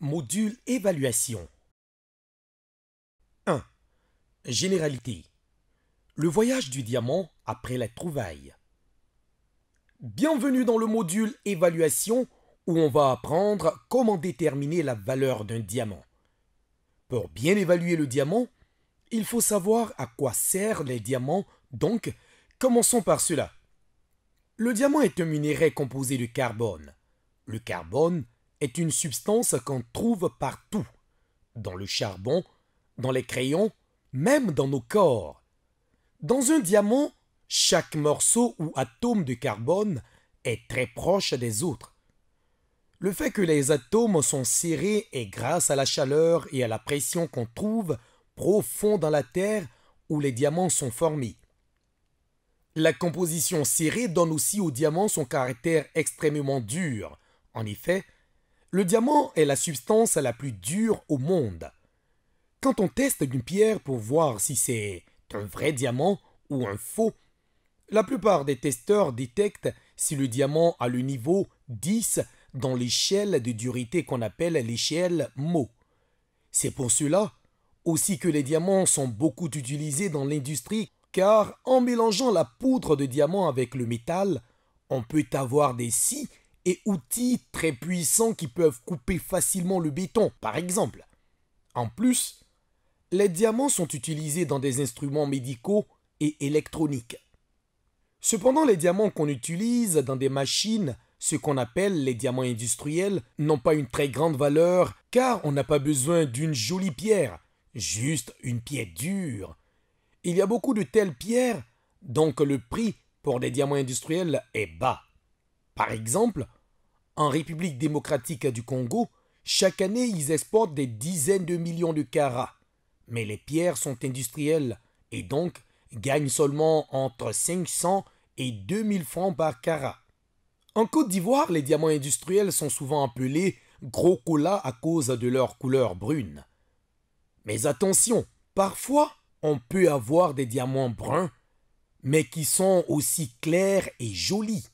Module évaluation. 1. Généralité. Le voyage du diamant après la trouvaille. Bienvenue dans le module évaluation où on va apprendre comment déterminer la valeur d'un diamant. Pour bien évaluer le diamant, il faut savoir à quoi servent les diamants, donc commençons par cela. Le diamant est un minerai composé de carbone. Le carbone est une substance qu'on trouve partout, dans le charbon, dans les crayons, même dans nos corps. Dans un diamant, chaque morceau ou atome de carbone est très proche des autres. Le fait que les atomes sont serrés est grâce à la chaleur et à la pression qu'on trouve profond dans la terre où les diamants sont formés. La composition serrée donne aussi au diamant son caractère extrêmement dur. En effet, le diamant est la substance la plus dure au monde. Quand on teste une pierre pour voir si c'est un vrai diamant ou un faux, la plupart des testeurs détectent si le diamant a le niveau 10 dans l'échelle de durité qu'on appelle l'échelle Mo. C'est pour cela aussi que les diamants sont beaucoup utilisés dans l'industrie car en mélangeant la poudre de diamant avec le métal, on peut avoir des scies et outils très puissants qui peuvent couper facilement le béton, par exemple. En plus, les diamants sont utilisés dans des instruments médicaux et électroniques. Cependant, les diamants qu'on utilise dans des machines, ce qu'on appelle les diamants industriels, n'ont pas une très grande valeur car on n'a pas besoin d'une jolie pierre, juste une pierre dure. Il y a beaucoup de telles pierres, donc le prix pour des diamants industriels est bas. Par exemple, en République démocratique du Congo, chaque année ils exportent des dizaines de millions de carats. Mais les pierres sont industrielles et donc gagnent seulement entre 500 et 2000 francs par carat. En Côte d'Ivoire, les diamants industriels sont souvent appelés gros colas à cause de leur couleur brune. Mais attention, parfois on peut avoir des diamants bruns, mais qui sont aussi clairs et jolis.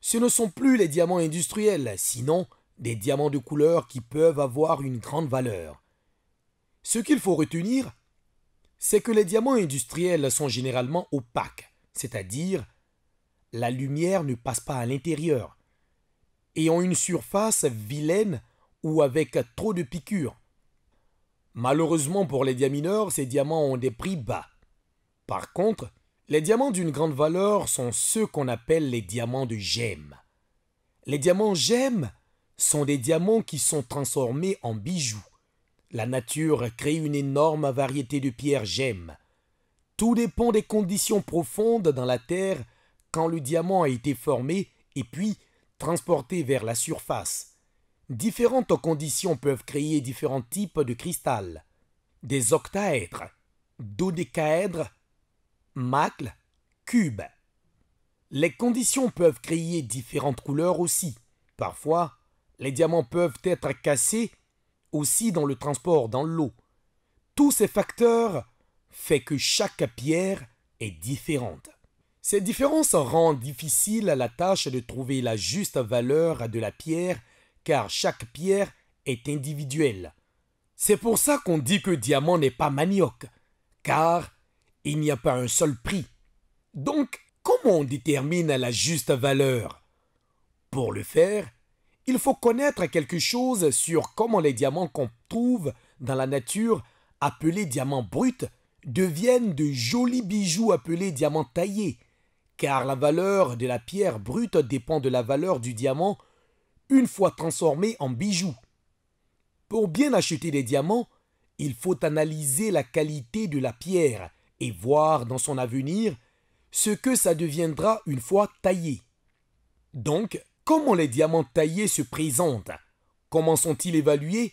Ce ne sont plus les diamants industriels, sinon des diamants de couleur qui peuvent avoir une grande valeur. Ce qu'il faut retenir, c'est que les diamants industriels sont généralement opaques, c'est-à-dire la lumière ne passe pas à l'intérieur, et ont une surface vilaine ou avec trop de piqûres. Malheureusement pour les diamineurs, ces diamants ont des prix bas. Par contre, les diamants d'une grande valeur sont ceux qu'on appelle les diamants de gemme. Les diamants gemmes sont des diamants qui sont transformés en bijoux. La nature crée une énorme variété de pierres gemmes. Tout dépend des conditions profondes dans la terre quand le diamant a été formé et puis transporté vers la surface. Différentes conditions peuvent créer différents types de cristal. Des octaèdres, dodécaèdres macle, cube. Les conditions peuvent créer différentes couleurs aussi. Parfois, les diamants peuvent être cassés aussi dans le transport, dans l'eau. Tous ces facteurs font que chaque pierre est différente. Ces différences rendent difficile la tâche de trouver la juste valeur de la pierre car chaque pierre est individuelle. C'est pour ça qu'on dit que diamant n'est pas manioc, car il n'y a pas un seul prix. Donc, comment on détermine la juste valeur Pour le faire, il faut connaître quelque chose sur comment les diamants qu'on trouve dans la nature, appelés diamants bruts, deviennent de jolis bijoux appelés diamants taillés, car la valeur de la pierre brute dépend de la valeur du diamant une fois transformé en bijoux. Pour bien acheter des diamants, il faut analyser la qualité de la pierre et voir dans son avenir ce que ça deviendra une fois taillé. Donc, comment les diamants taillés se présentent Comment sont-ils évalués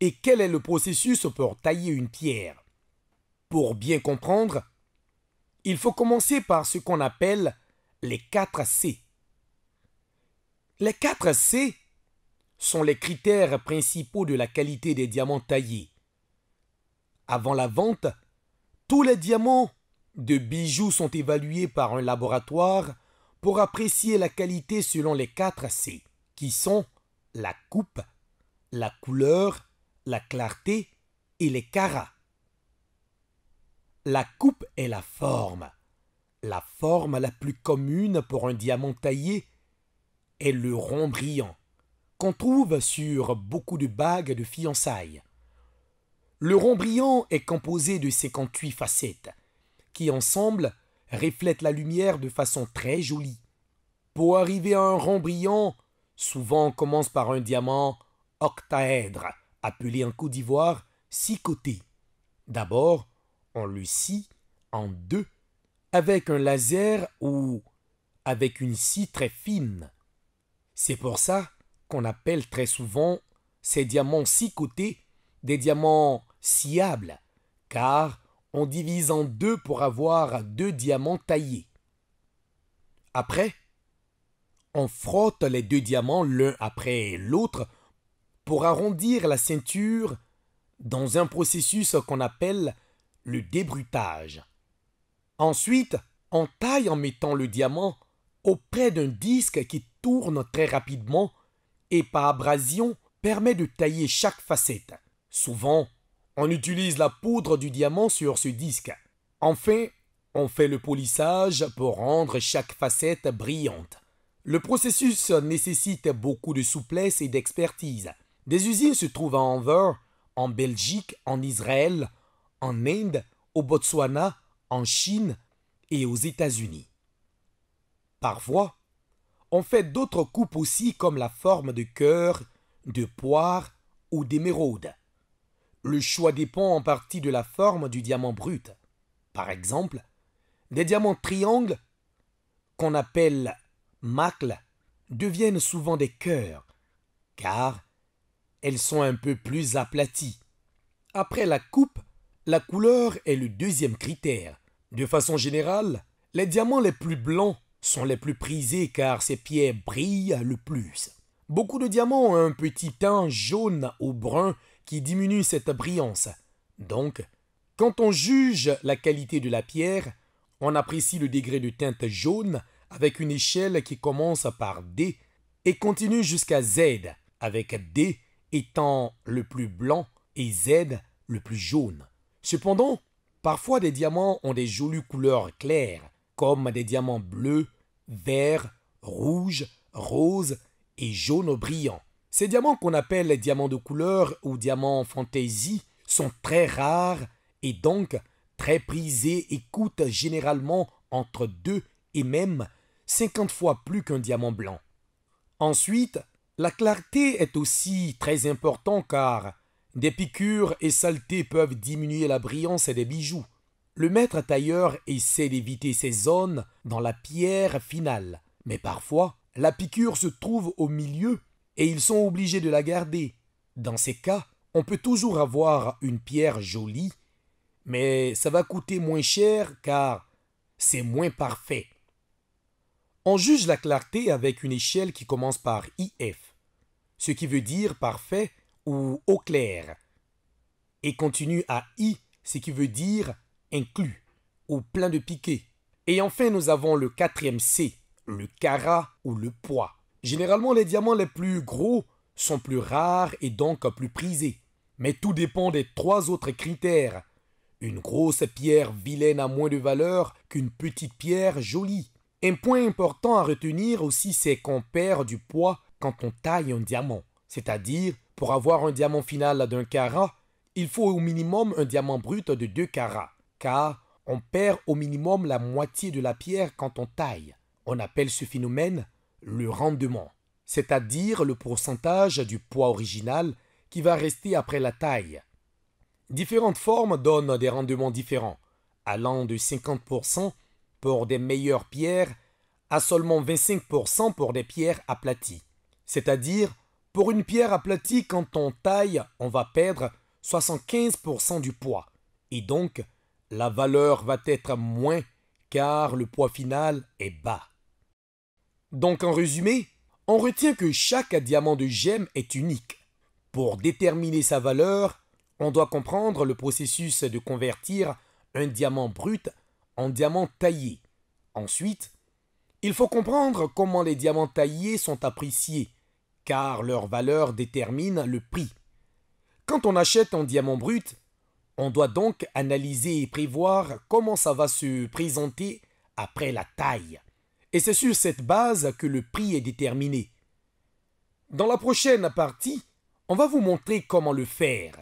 Et quel est le processus pour tailler une pierre Pour bien comprendre, il faut commencer par ce qu'on appelle les 4 C. Les 4 C sont les critères principaux de la qualité des diamants taillés. Avant la vente, tous les diamants de bijoux sont évalués par un laboratoire pour apprécier la qualité selon les quatre C, qui sont la coupe, la couleur, la clarté et les carats. La coupe est la forme. La forme la plus commune pour un diamant taillé est le rond brillant, qu'on trouve sur beaucoup de bagues de fiançailles. Le rond brillant est composé de 58 facettes, qui ensemble reflètent la lumière de façon très jolie. Pour arriver à un rond brillant, souvent on commence par un diamant octaèdre, appelé en Côte d'Ivoire six côtés. D'abord, on le scie en deux avec un laser ou avec une scie très fine. C'est pour ça qu'on appelle très souvent ces diamants six côtés des diamants sciables, car on divise en deux pour avoir deux diamants taillés. Après, on frotte les deux diamants l'un après l'autre pour arrondir la ceinture dans un processus qu'on appelle le débrutage. Ensuite, on taille en mettant le diamant auprès d'un disque qui tourne très rapidement et par abrasion permet de tailler chaque facette. Souvent, on utilise la poudre du diamant sur ce disque. Enfin, on fait le polissage pour rendre chaque facette brillante. Le processus nécessite beaucoup de souplesse et d'expertise. Des usines se trouvent à Anvers, en Belgique, en Israël, en Inde, au Botswana, en Chine et aux États-Unis. Parfois, on fait d'autres coupes aussi comme la forme de cœur, de poire ou d'émeraude. Le choix dépend en partie de la forme du diamant brut. Par exemple, des diamants triangles, qu'on appelle macles, deviennent souvent des cœurs, car elles sont un peu plus aplaties. Après la coupe, la couleur est le deuxième critère. De façon générale, les diamants les plus blancs sont les plus prisés car ces pierres brillent le plus. Beaucoup de diamants ont un petit teint jaune ou brun qui diminue cette brillance. Donc, quand on juge la qualité de la pierre, on apprécie le degré de teinte jaune avec une échelle qui commence par D et continue jusqu'à Z, avec D étant le plus blanc et Z le plus jaune. Cependant, parfois des diamants ont des jolies couleurs claires, comme des diamants bleus, verts, rouges, roses et jaunes brillants. Ces diamants qu'on appelle les diamants de couleur ou diamants fantaisie sont très rares et donc très prisés et coûtent généralement entre 2 et même 50 fois plus qu'un diamant blanc. Ensuite, la clarté est aussi très importante car des piqûres et saletés peuvent diminuer la brillance des bijoux. Le maître tailleur essaie d'éviter ces zones dans la pierre finale, mais parfois la piqûre se trouve au milieu et ils sont obligés de la garder. Dans ces cas, on peut toujours avoir une pierre jolie, mais ça va coûter moins cher car c'est moins parfait. On juge la clarté avec une échelle qui commence par IF, ce qui veut dire parfait ou au clair, et continue à I, ce qui veut dire inclus ou plein de piquets. Et enfin, nous avons le quatrième C, le carat ou le poids. Généralement, les diamants les plus gros sont plus rares et donc plus prisés. Mais tout dépend des trois autres critères. Une grosse pierre vilaine a moins de valeur qu'une petite pierre jolie. Un point important à retenir aussi, c'est qu'on perd du poids quand on taille un diamant. C'est-à-dire, pour avoir un diamant final d'un carat, il faut au minimum un diamant brut de deux carats, car on perd au minimum la moitié de la pierre quand on taille. On appelle ce phénomène le rendement, c'est-à-dire le pourcentage du poids original qui va rester après la taille. Différentes formes donnent des rendements différents, allant de 50% pour des meilleures pierres à seulement 25% pour des pierres aplaties. C'est-à-dire, pour une pierre aplatie, quand on taille, on va perdre 75% du poids, et donc la valeur va être moins car le poids final est bas. Donc en résumé, on retient que chaque diamant de gemme est unique. Pour déterminer sa valeur, on doit comprendre le processus de convertir un diamant brut en diamant taillé. Ensuite, il faut comprendre comment les diamants taillés sont appréciés, car leur valeur détermine le prix. Quand on achète un diamant brut, on doit donc analyser et prévoir comment ça va se présenter après la taille. Et c'est sur cette base que le prix est déterminé. Dans la prochaine partie, on va vous montrer comment le faire.